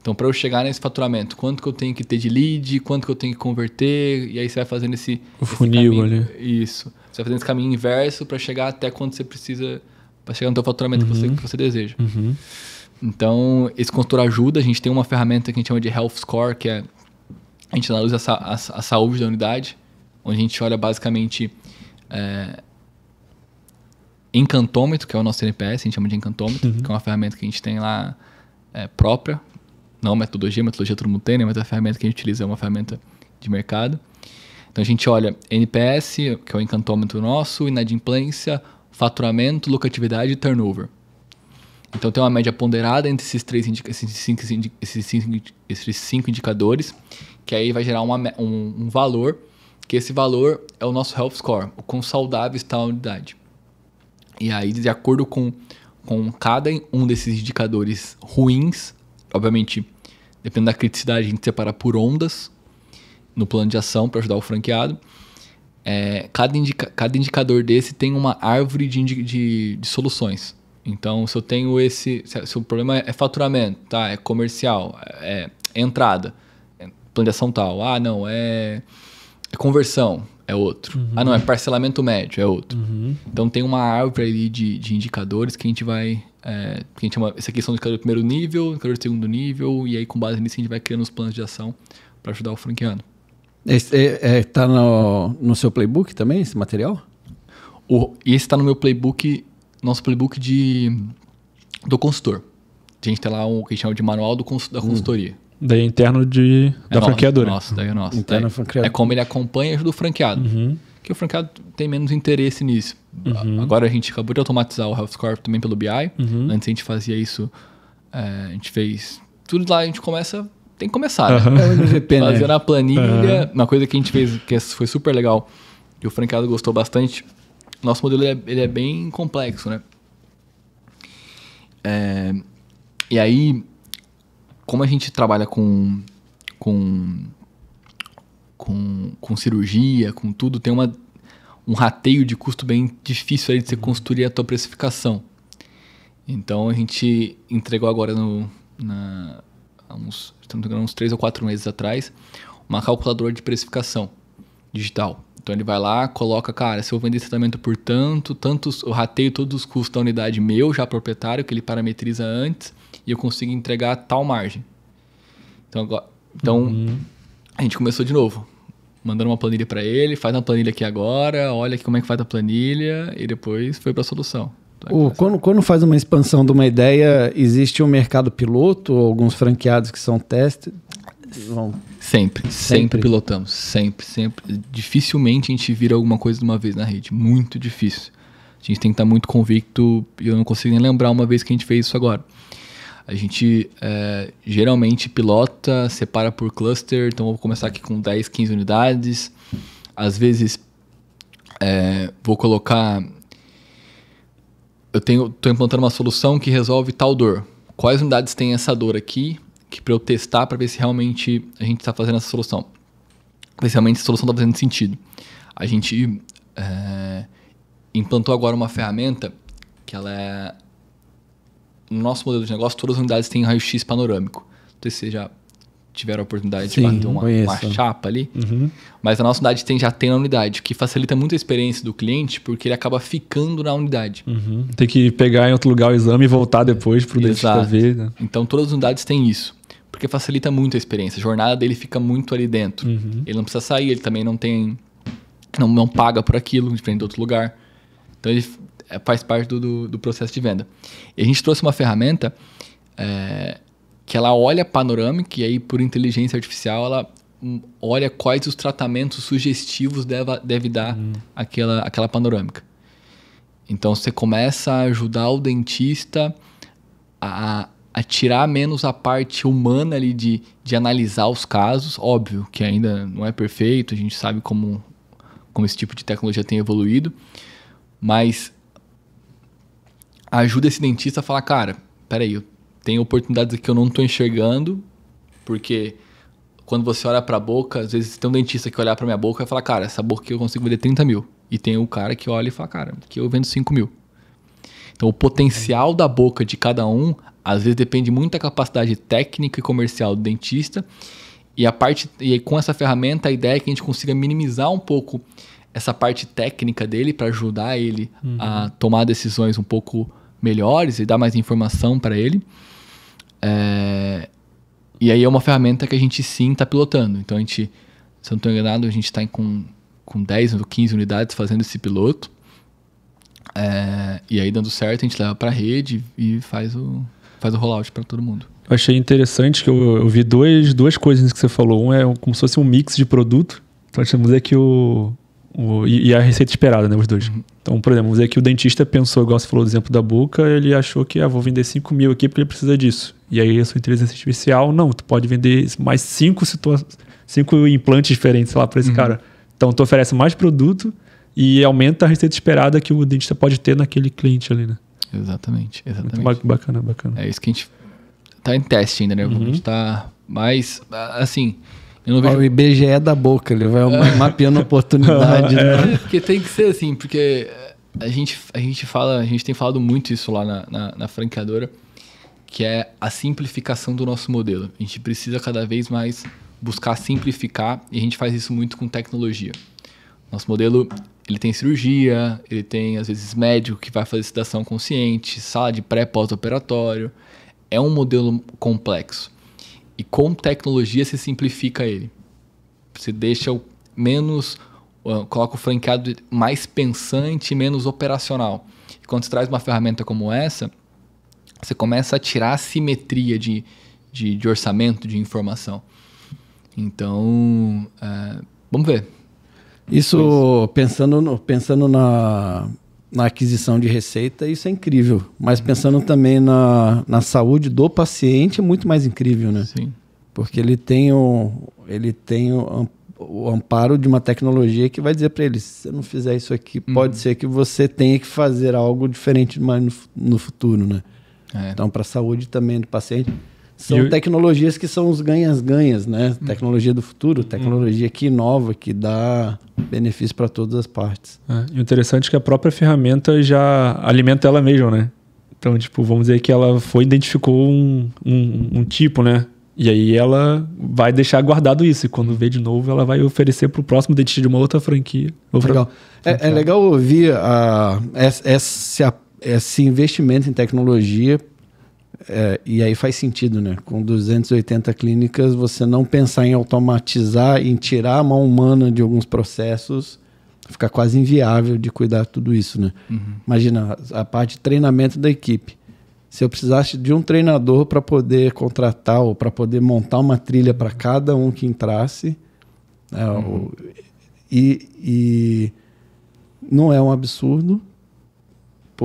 Então, para eu chegar nesse faturamento, quanto que eu tenho que ter de lead, quanto que eu tenho que converter, e aí você vai fazendo esse. O funil caminho, ali. Isso. Você vai fazendo esse caminho inverso para chegar até quando você precisa. para chegar no teu faturamento uhum. que, você, uhum. que você deseja. Uhum. Então, esse consultor ajuda. A gente tem uma ferramenta que a gente chama de Health Score, que é. A gente analisa a, a, a saúde da unidade, onde a gente olha basicamente. É, encantômetro, que é o nosso NPS, a gente chama de encantômetro, uhum. que é uma ferramenta que a gente tem lá é, própria, não metodologia, metodologia todo mundo tem, né? mas a ferramenta que a gente utiliza é uma ferramenta de mercado. Então a gente olha NPS, que é o encantômetro nosso, inadimplência, faturamento, lucratividade e turnover. Então tem uma média ponderada entre esses três esses cinco, esses, cinco, esses cinco indicadores, que aí vai gerar uma, um, um valor, que esse valor é o nosso health score, o quão saudável está a unidade. E aí, de acordo com, com cada um desses indicadores ruins, obviamente, dependendo da criticidade, a gente separa por ondas no plano de ação para ajudar o franqueado. É, cada, indica, cada indicador desse tem uma árvore de, de, de soluções. Então, se eu tenho esse. Se, se, o problema é faturamento, tá? É comercial, é, é entrada, é plano de ação tal. Ah, não, é, é conversão, é outro. Uhum. Ah, não, é parcelamento médio, é outro. Uhum. Então tem uma árvore ali de, de indicadores que a gente vai. É, que a gente chama. Esse aqui são indicadores primeiro nível, indicadores segundo nível, e aí com base nisso a gente vai criando os planos de ação para ajudar o franquiano. Está é, é, tá no, no seu playbook também, esse material? O, esse está no meu playbook, nosso playbook de, do consultor. A gente tem lá o um, que a gente chama de manual do, da hum. consultoria. Hum. Daí é interno de, é da nosso, franqueadora. Nossa, daí é nosso. Interno daí, é, é como ele acompanha e ajuda o franqueado. Uhum. Que o franqueado tem menos interesse nisso. Uhum. Agora a gente acabou de automatizar o Health Corp também pelo BI. Uhum. Antes a gente fazia isso, é, a gente fez tudo lá, a gente começa. Tem que começar, né? Uhum. É né? planilha. É. Uma coisa que a gente fez, que foi super legal, e o franqueado gostou bastante. Nosso modelo ele é, ele é bem complexo, né? É, e aí como a gente trabalha com com com, com cirurgia, com tudo, tem uma, um rateio de custo bem difícil aí de você uhum. construir a tua precificação. Então a gente entregou agora no, na, há uns, uns três ou quatro meses atrás uma calculadora de precificação digital. Então ele vai lá, coloca, cara, se eu vender esse tratamento por tanto, tantos, eu rateio todos os custos da unidade meu, já proprietário, que ele parametriza antes, e eu consigo entregar tal margem. Então, agora, então uhum. a gente começou de novo. Mandando uma planilha para ele, faz uma planilha aqui agora, olha aqui como é que faz a planilha e depois foi para a solução. O, tá quando, quando faz uma expansão de uma ideia, existe um mercado piloto, alguns franqueados que são testes Vão... Sempre, sempre, sempre pilotamos, sempre, sempre. Dificilmente a gente vira alguma coisa de uma vez na rede, muito difícil. A gente tem que estar muito convicto, e eu não consigo nem lembrar uma vez que a gente fez isso agora. A gente é, geralmente pilota, separa por cluster, então vou começar aqui com 10, 15 unidades. Às vezes é, vou colocar. Eu estou implantando uma solução que resolve tal dor. Quais unidades tem essa dor aqui? Que para eu testar para ver se realmente a gente está fazendo essa solução. Ver se realmente a solução está fazendo sentido. A gente é, implantou agora uma ferramenta que ela é no nosso modelo de negócio, todas as unidades têm raio-x panorâmico. Então, se você já tiver a oportunidade Sim, de bater uma, uma chapa ali. Uhum. Mas a nossa unidade tem, já tem na unidade, que facilita muito a experiência do cliente, porque ele acaba ficando na unidade. Uhum. Tem que pegar em outro lugar o exame e voltar depois para o dentista ver. Né? Então, todas as unidades têm isso. Porque facilita muito a experiência. A jornada dele fica muito ali dentro. Uhum. Ele não precisa sair, ele também não tem... Não, não paga por aquilo, diferente de outro lugar. Então, ele é, faz parte do, do, do, processo de venda. E a gente trouxe uma ferramenta é, que ela olha panorâmica e aí por inteligência artificial ela hum, olha quais os tratamentos sugestivos deve, deve dar hum. aquela, aquela panorâmica. Então você começa a ajudar o dentista a, a tirar menos a parte humana ali de, de analisar os casos. Óbvio que ainda não é perfeito, a gente sabe como, como esse tipo de tecnologia tem evoluído, mas ajuda esse dentista a falar, cara, peraí, tem tenho oportunidades que eu não estou enxergando, porque quando você olha para a boca, às vezes tem um dentista que olhar para minha boca e fala, cara, essa boca aqui eu consigo vender 30 mil. E tem um cara que olha e fala, cara, que eu vendo 5 mil. Então o potencial da boca de cada um, às vezes depende muito da capacidade técnica e comercial do dentista. E a parte e com essa ferramenta a ideia é que a gente consiga minimizar um pouco essa parte técnica dele para ajudar ele uhum. a tomar decisões um pouco melhores e dar mais informação para ele. É, e aí é uma ferramenta que a gente sim está pilotando. Então a gente, se eu não estou enganado, a gente está com, com 10 ou 15 unidades fazendo esse piloto. É, e aí dando certo, a gente leva para a rede e faz o, faz o rollout para todo mundo. Eu achei interessante que eu, eu vi dois, duas coisas que você falou. Um é como se fosse um mix de produto. Então, achamos temos aqui o, o, e, a receita esperada, né? Os dois. Uhum. Então, por exemplo, vamos dizer que o dentista pensou, igual você falou do exemplo da boca, ele achou que, ah, vou vender 5 mil aqui porque ele precisa disso. E aí a sua inteligência artificial, não, tu pode vender mais 5 situa- cinco implantes diferentes, sei lá, para esse uhum. cara. Então, tu oferece mais produto e aumenta a receita esperada que o dentista pode ter naquele cliente ali, né? Exatamente, exatamente. Muito bacana, bacana. É isso que a gente tá em teste ainda, né? Uhum. A gente tá mais, assim... Eu não vejo... O IBGE é da boca, ele vai é. mapeando oportunidade. né? É, porque tem que ser assim, porque a gente, a gente fala, a gente tem falado muito isso lá na, na, na franqueadora, que é a simplificação do nosso modelo. A gente precisa cada vez mais buscar simplificar e a gente faz isso muito com tecnologia. Nosso modelo ele tem cirurgia, ele tem às vezes médico que vai fazer sedação consciente, sala de pré-pós-operatório. É um modelo complexo. E com tecnologia se simplifica ele. Você deixa o menos. Coloca o franqueado mais pensante, menos operacional. E quando você traz uma ferramenta como essa, você começa a tirar a simetria de, de, de orçamento, de informação. Então, é, vamos ver. Isso pensando, no, pensando na, na aquisição de receita, isso é incrível. Mas uhum. pensando também na, na saúde do paciente, é muito mais incrível, né? Sim. Porque ele tem, o, ele tem o, o amparo de uma tecnologia que vai dizer para ele: se você não fizer isso aqui, pode uhum. ser que você tenha que fazer algo diferente mais no, no futuro, né? É. Então, para a saúde também do paciente. São tecnologias que são os ganhas-ganhas, né? Hum. Tecnologia do futuro, hum. tecnologia hum. que inova, que dá benefício para todas as partes. É, interessante é que a própria ferramenta já alimenta ela mesma, né? Então, tipo, vamos dizer que ela foi identificou um, um, um tipo, né? E aí ela vai deixar guardado isso. E quando vê de novo, ela vai oferecer para o próximo dentista de uma outra franquia. Outra legal. É, é, legal ouvir a, esse, esse investimento em tecnologia é, e aí faz sentido, né? Com 280 clínicas, você não pensar em automatizar, em tirar a mão humana de alguns processos, fica quase inviável de cuidar tudo isso, né? Uhum. Imagina a parte de treinamento da equipe. Se eu precisasse de um treinador para poder contratar ou para poder montar uma trilha para cada um que entrasse, é, o, uhum. e, e não é um absurdo,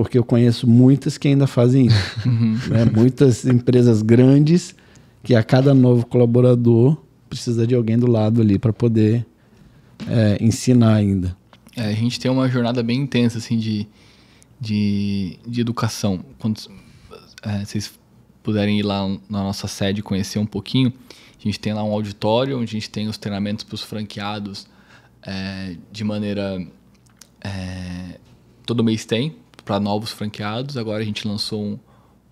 porque eu conheço muitas que ainda fazem isso. Uhum. Né? Muitas empresas grandes que a cada novo colaborador precisa de alguém do lado ali para poder é, ensinar ainda. É, a gente tem uma jornada bem intensa assim de, de, de educação. Quando é, vocês puderem ir lá na nossa sede conhecer um pouquinho, a gente tem lá um auditório onde a gente tem os treinamentos para os franqueados é, de maneira. É, todo mês tem, para novos franqueados. Agora a gente lançou um,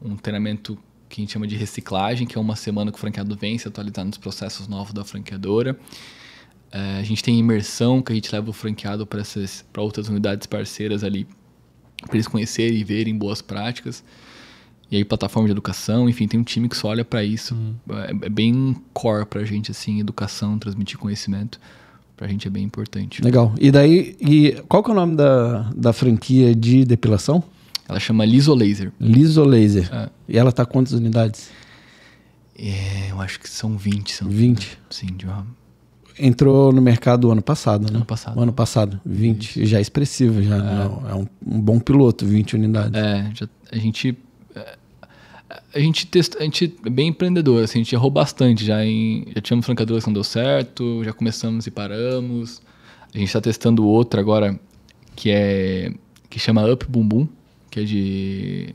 um treinamento que a gente chama de reciclagem, que é uma semana que o franqueado vem se atualizando nos processos novos da franqueadora. É, a gente tem imersão, que a gente leva o franqueado para outras unidades parceiras ali, para eles conhecerem e verem boas práticas. E aí, plataforma de educação, enfim, tem um time que só olha para isso. Uhum. É, é, bem core para a gente, assim, educação, transmitir conhecimento. Pra gente é bem importante. Legal. E daí, e qual que é o nome da, da franquia de depilação? Ela chama liso laser liso Ah. E ela tá quantas unidades? É, eu acho que são 20. São 20? Sim, de uma... Entrou no mercado ano passado, né? Ano passado. ano passado, 20. Isso. Já é expressivo, já. É, né? é um, um, bom piloto, 20 unidades. É, já, a gente a gente testa, a gente é bem empreendedor, assim, a gente errou bastante já em, já tínhamos franqueadoras que não deu certo, já começamos e paramos. A gente está testando outra agora que é que chama Up Bumbum, que é de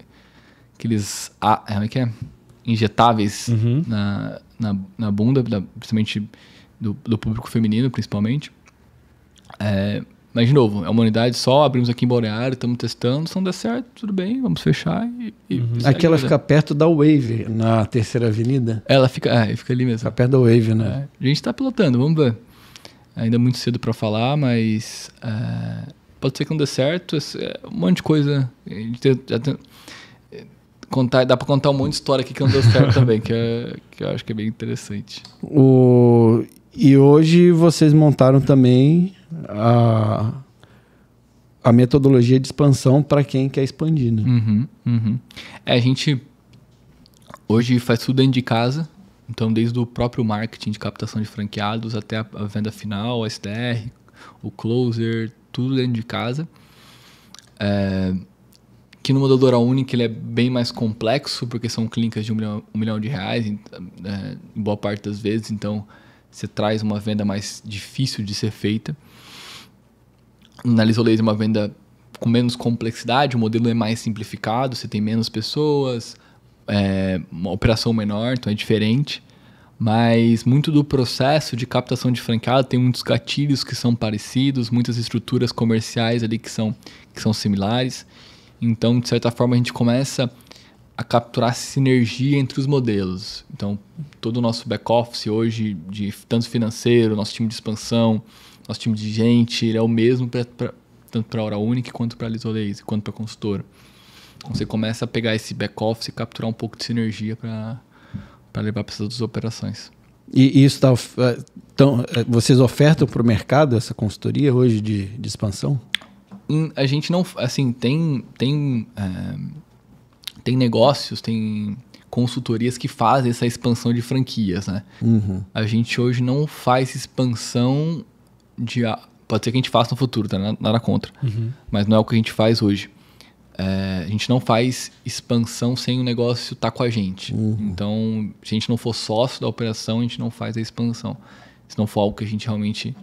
aqueles ah, como é que é? injetáveis uhum. na, na, na, bunda, da, principalmente do, do público feminino, principalmente. É, mas, de novo, é uma unidade só, abrimos aqui em Boreário, estamos testando, se não der certo, tudo bem, vamos fechar e. e uhum. Aqui ela fica perto da Wave, na terceira avenida. Ela fica, é, fica ali mesmo. Fica perto da Wave, né? É, a gente está pilotando, vamos ver. Ainda é muito cedo para falar, mas. É, pode ser que não dê certo, é um monte de coisa. É, contar, dá para contar um monte de história aqui que não deu certo também, que, é, que eu acho que é bem interessante. O... E hoje vocês montaram também a, a metodologia de expansão para quem quer expandir. Né? Uhum, uhum. É, a gente hoje faz tudo dentro de casa. Então, desde o próprio marketing de captação de franqueados até a, a venda final, a STR, o closer, tudo dentro de casa. É, que no modelo Dora Única ele é bem mais complexo, porque são clínicas de um milhão, um milhão de reais, em, é, em boa parte das vezes. Então, você traz uma venda mais difícil de ser feita na Lisolês é uma venda com menos complexidade, o modelo é mais simplificado, você tem menos pessoas, é uma operação menor, então é diferente. Mas muito do processo de captação de franqueado tem muitos gatilhos que são parecidos, muitas estruturas comerciais ali que são, que são similares. Então, de certa forma, a gente começa a capturar sinergia entre os modelos. Então, todo o nosso back-office hoje, de tanto financeiro, nosso time de expansão, nosso time de gente ele é o mesmo pra, pra tanto para a hora única quanto para a Lisolase, quanto para a consultora. Então, você começa a pegar esse back-office e capturar um pouco de sinergia para levar para essas duas operações. E, e isso está. Então, é, é, vocês ofertam para o mercado essa consultoria hoje de, de expansão? Hum, a gente não. Assim, tem. Tem, é, tem negócios, tem consultorias que fazem essa expansão de franquias, né? Uhum. A gente hoje não faz expansão de. Pode ser que a gente faça no futuro, tá? Nada contra. Uhum. Mas não é o que a gente faz hoje. É, a gente não faz expansão sem o negócio estar tá com a gente. Uhum. Então, se a gente não for sócio da operação, a gente não faz a expansão. Se não for algo que a gente realmente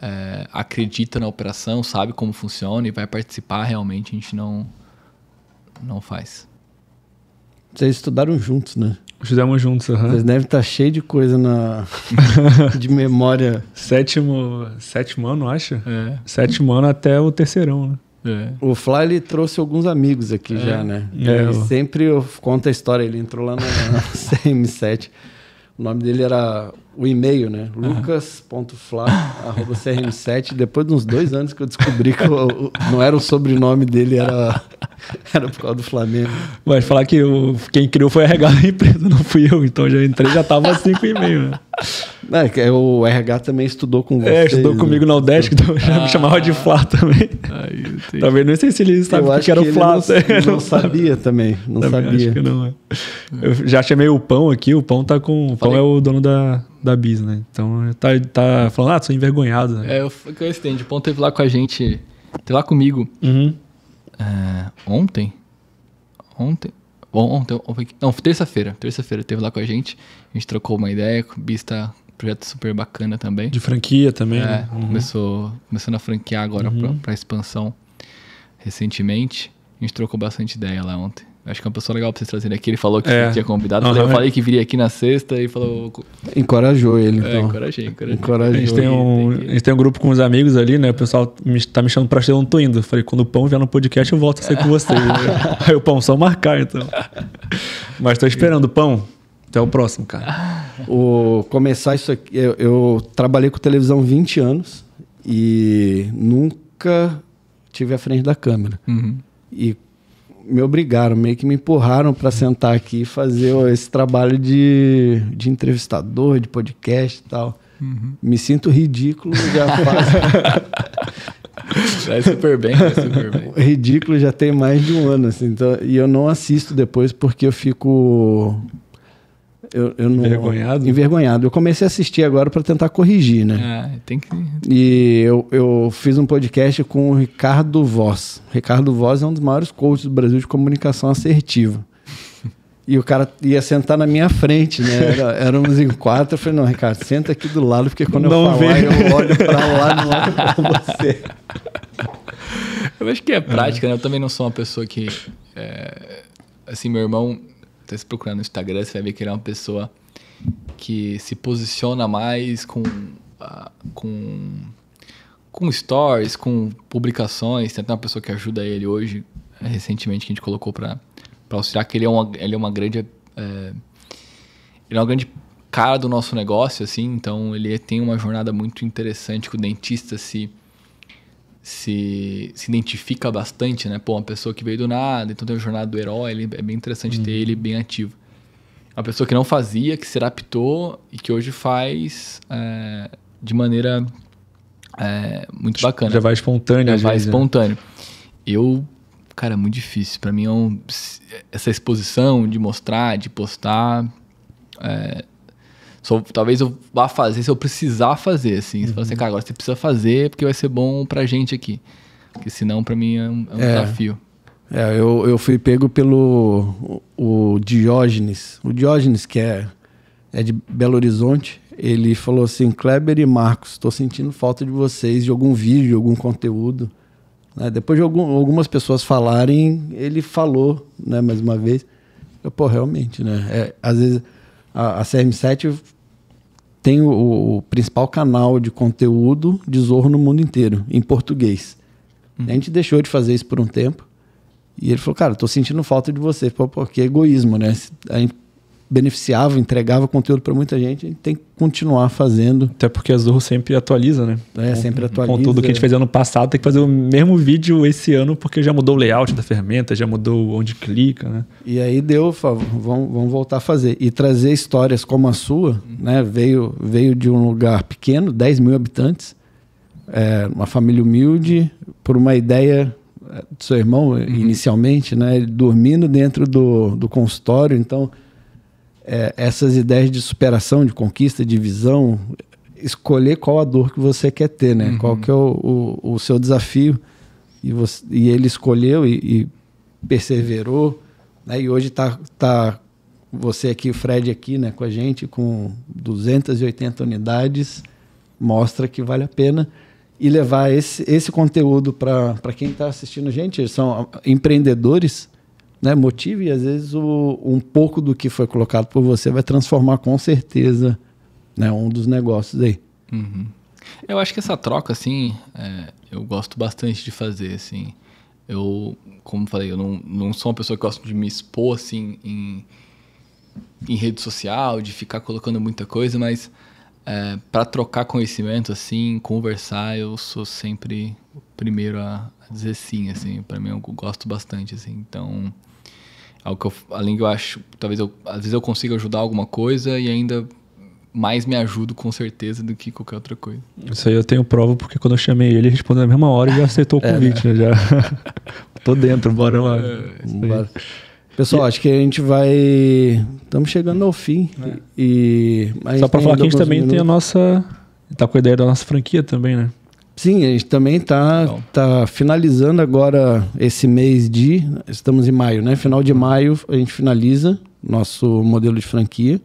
é, acredita na operação, sabe como funciona e vai participar realmente, a gente não, não faz. Vocês estudaram juntos, né? Fizemos juntos, aham. Uhum. Vocês devem estar tá cheio de coisa na de memória. Sétimo, sétimo ano, acho. É. Sétimo ano até o terceirão, né? É. O Fly ele trouxe alguns amigos aqui é. já, né? É, eu... Sempre conta a história, ele entrou lá na, na CM7. O nome dele era o e-mail, né? Uhum. lucas.fla.crm7. Depois de uns dois anos que eu descobri que não era o sobrenome dele, era, era por causa do Flamengo. Mas falar que eu, quem criou foi a RH da empresa, não fui eu. Então já entrei, já tava assim com e-mail, né? É, é, o RH também estudou com você. É, estudou né? comigo na Udesc, então já ah, me chamava de Flá também. Aí, Talvez não sei se ele sabe o que era o Flá. Não, né? não, sabia também. Não também sabia. Acho que não, é. Eu já chamei o Pão aqui, o Pão tá com. O Pão Falei. é o dono da, da Bis, né? Então tá, tá falando, ah, sou envergonhado. Né? É, eu estende. O Pão teve lá com a gente. Teve lá comigo. Uhum. É, ontem? Ontem? Ontem, ontem, não, terça-feira. Terça-feira teve lá com a gente. A gente trocou uma ideia. O Bis tá projeto super bacana também. De franquia também. É, né? uhum. começou, começando a franquear agora uhum. para expansão recentemente. A gente trocou bastante ideia lá ontem. Acho que é uma pessoa legal pra vocês trazerem aqui. Ele falou que é. tinha convidado. Uhum. Eu falei que viria aqui na sexta e falou. Encorajou ele, é, então. É, encorajei, encorajei. A, gente tem um, a gente tem um grupo com os amigos ali, né? O pessoal me, tá me chamando pra ser, eu não tô indo. falei, quando o Pão vier no podcast, eu volto a ser com vocês. Né? Aí o Pão, só marcar, então. Mas tô esperando o Pão até o próximo, cara. o, começar isso aqui. Eu, eu, trabalhei com televisão 20 anos e nunca tive à frente da câmera. Uhum. E me obrigaram, meio que me empurraram para sentar aqui e fazer esse trabalho de, de entrevistador, de podcast e tal. Uhum. Me sinto ridículo, já faz vai super bem, vai super bem. Ridículo já tem mais de um ano, assim. Então, e eu não assisto depois porque eu fico eu, eu não, envergonhado? Envergonhado. Eu comecei a assistir agora para tentar corrigir, né? É, tem que. E eu, eu fiz um podcast com o Ricardo Voz. O Ricardo Voz é um dos maiores coaches do Brasil de comunicação assertiva. E o cara ia sentar na minha frente, né? Era, éramos em quatro. Eu falei, não, Ricardo, senta aqui do lado, porque quando não eu falar, vê. eu olho para lá, não olho para você. Eu acho que é prática, né? Eu também não sou uma pessoa que. É... Assim, meu irmão então, se procurar no Instagram, você vai ver que ele é uma pessoa que se posiciona mais com. Uh, com com stories, com publicações, tem até uma pessoa que ajuda ele hoje, eh, recentemente, que a gente colocou para auxiliar, que ele é uma, ele é uma grande. É, ele é uma grande cara do nosso negócio, assim, então ele tem uma jornada muito interessante que o dentista se. Assim, se, se identifica bastante, né? Pô, uma pessoa que veio do nada, então tem a jornada do herói, ele, é bem interessante uhum. ter ele bem ativo. Uma pessoa que não fazia, que se adaptou e que hoje faz é, de maneira é, muito bacana. Já vai espontâneo. Já vai né? espontâneo. Eu, cara, é muito difícil. Para mim é um, essa exposição de mostrar, de postar, é, só, talvez eu vá fazer se eu precisar fazer, assim. Uhum. Você fala assim, uhum. cara, agora você precisa fazer porque vai ser bom pra gente aqui. Porque senão, pra mim, é um, é um é. desafio. É, eu, eu fui pego pelo o, o Diógenes. O Diógenes, que é, é de Belo Horizonte, ele falou assim: Kleber e Marcos, estou sentindo falta de vocês, de algum vídeo, de algum conteúdo. Né? Depois de algum, algumas pessoas falarem, ele falou, né, mais uma vez. Eu, pô, realmente, né? É, às vezes a, cm 7 tem o, o, principal canal de conteúdo de Zorro no mundo inteiro, em português. Uhum. A gente deixou de fazer isso por um tempo. E ele falou, cara, tô sentindo falta de você. Pô, porque é egoísmo, né? A gente beneficiava, entregava conteúdo para muita gente, a gente tem que continuar fazendo. Até porque a Zorro sempre atualiza, né? É, sempre atualiza. Com tudo que a gente fez ano passado, tem que fazer o mesmo vídeo esse ano, porque já mudou o layout da ferramenta, já mudou onde clica, né? E aí deu, vamos, vamos voltar a fazer. E trazer histórias como a sua, né? Veio, veio de um lugar pequeno, 10 mil habitantes, é, uma família humilde, por uma ideia é, do seu irmão, uhum. inicialmente, né? Ele dormindo dentro do, do consultório, então é, essas ideias de superação, de conquista, de visão, escolher qual a dor que você quer ter, né? Uhum. Qual que é o, o, o seu desafio. E, você, e ele escolheu e, e perseverou, né? E hoje está tá você aqui, o Fred aqui, né, com a gente, com 280 unidades, mostra que vale a pena e levar esse, esse conteúdo para quem está assistindo a gente. São ah, empreendedores né, motive e às vezes o, um pouco do que foi colocado por você vai transformar com certeza né, um dos negócios aí. Uhum. Eu acho que essa troca, assim, é, eu gosto bastante de fazer, assim. Eu, como falei, eu não, não sou uma pessoa que gosta de me expor, assim, em, em rede social, de ficar colocando muita coisa, mas é, para trocar conhecimento, assim, conversar, eu sou sempre primeiro a, dizer sim, assim. Para mim eu gosto bastante, assim. Então, algo é que eu, além que eu acho, talvez eu, às vezes eu consiga ajudar alguma coisa e ainda mais me ajudo com certeza do que qualquer outra coisa. Isso aí eu tenho prova porque quando eu chamei ele, ele respondeu na mesma hora e já aceitou o é, convite, é, né? já. Tô dentro, bora lá. É, Pessoal, acho que a gente vai. Estamos chegando ao fim. É. E... Só para falar que a gente também minutos. tem a nossa. Tá com a ideia da nossa franquia também, né? Sim, a gente também está tá finalizando agora esse mês de. Estamos em maio, né? Final de maio a gente finaliza nosso modelo de franquia.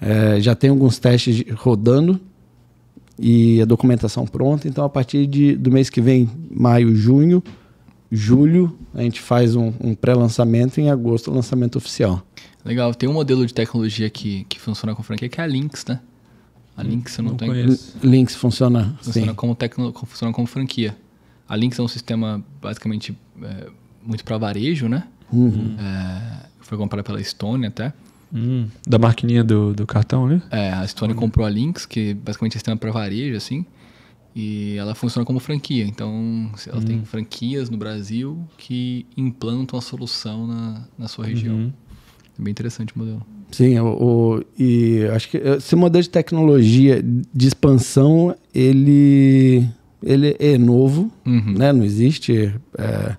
É, já tem alguns testes rodando e a documentação pronta. Então, a partir de, do mês que vem, maio, junho, julho, a gente faz um, um pré-lançamento e em agosto o lançamento oficial. Legal. Tem um modelo de tecnologia que, que funciona com franquia que é a Lynx, né? A Lynx, eu não, não tenho. Conheço. Lynx funciona. Funciona sim. como tecno, funciona como franquia. A Lynx é um sistema basicamente é, muito para varejo, né? Uhum. É, foi comprada pela Stone até. Hum, da maquininha do, do cartão, né? É, a Stone hum. comprou a Lynx, que basicamente é um sistema para varejo, assim. E ela funciona como franquia. Então, ela tem hum. franquias no Brasil que implantam a solução na, na sua região. Uhum. É bem interessante o modelo. Sim, o, o, e acho que esse eh, modelo de tecnologia de expansão, ele, ele é novo, uhum. né? Não existe... É,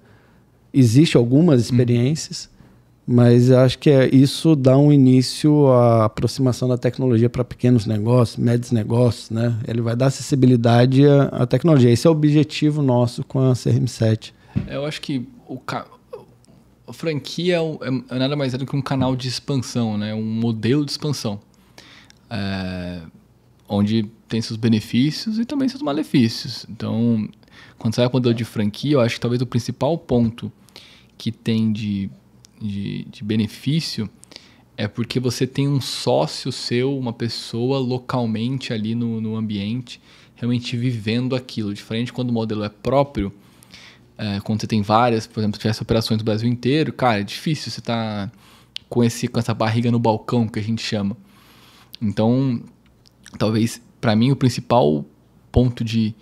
existe algumas uhum. experiências, uhum. mas acho que é, isso dá um início à aproximação da tecnologia para pequenos negócios, médios negócios, né? Ele vai dar acessibilidade à, à tecnologia. Esse é o objetivo nosso com a CRM7. É, eu acho que o, franquia é, é, é, nada mais é do que um canal de expansão, né? Um modelo de expansão. É, onde tem seus benefícios e também seus malefícios. Então, quando você vai o modelo de franquia, eu acho que talvez o principal ponto que tem de, de, de benefício é porque você tem um sócio seu, uma pessoa localmente ali no, no ambiente, realmente vivendo aquilo. Diferente quando o modelo é próprio, é, quando você tem várias, por exemplo, se tivesse operações do Brasil inteiro, cara, é difícil você tá com, esse, com essa barriga no balcão que a gente chama. Então, talvez, para mim, o principal ponto de,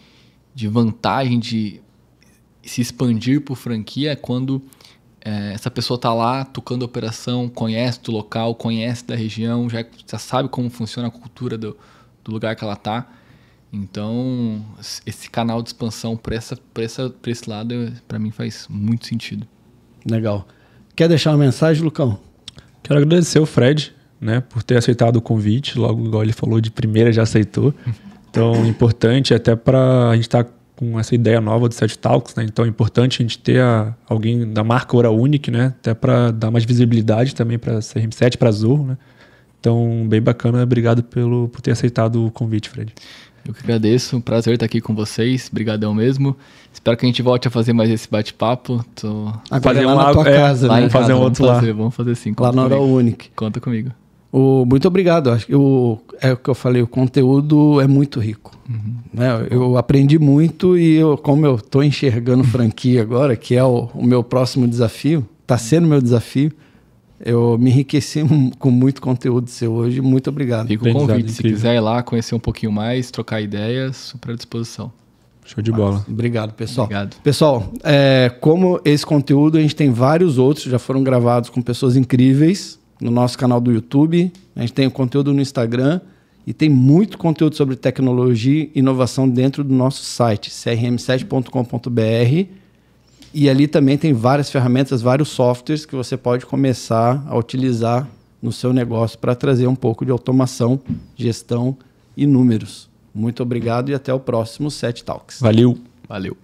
de vantagem de se expandir por franquia é quando é, essa pessoa está lá tocando a operação, conhece do local, conhece da região, já, já sabe como funciona a cultura do, do lugar que ela está. Então, esse canal de expansão para essa, essa, esse lado, para mim, faz muito sentido. Legal. Quer deixar uma mensagem, Lucão? Quero agradecer o Fred né, por ter aceitado o convite. Logo, igual ele falou, de primeira já aceitou. Então, é importante até para a gente estar tá com essa ideia nova do Set Talks. Né? Então, é importante a gente ter a, alguém da marca Hora Unique, né? até para dar mais visibilidade também para a CRM7, para a Azul. Né? Então, bem bacana. Obrigado pelo, por ter aceitado o convite, Fred. Eu que agradeço, um prazer estar aqui com vocês, brigadão mesmo. Espero que a gente volte a fazer mais esse bate-papo. Tô... fazer é lá um, na tua é, casa, né? Vamos fazer um outro vamos fazer, lá. Vamos fazer sim. Lá na Hora Unic. Conta comigo. O, muito obrigado. Acho que o, é o que eu falei, o conteúdo é muito rico. Uhum. Né? Eu aprendi muito e eu, como eu estou enxergando franquia agora, que é o, o meu próximo desafio, está sendo meu desafio, eu me enriqueci com muito conteúdo seu hoje. Muito obrigado. Fica o convite. Se quiser ir lá conhecer um pouquinho mais, trocar ideias, super à disposição. Show de bola. obrigado, pessoal. Obrigado. Pessoal, é, como esse conteúdo, a gente tem vários outros, já foram gravados com pessoas incríveis no nosso canal do YouTube. A gente tem o conteúdo no Instagram e tem muito conteúdo sobre tecnologia e inovação dentro do nosso site, crm7.com.br. E ali também tem várias ferramentas, vários softwares que você pode começar a utilizar no seu negócio para trazer um pouco de automação, gestão e números. Muito obrigado e até o próximo Set Talks. Valeu. Valeu.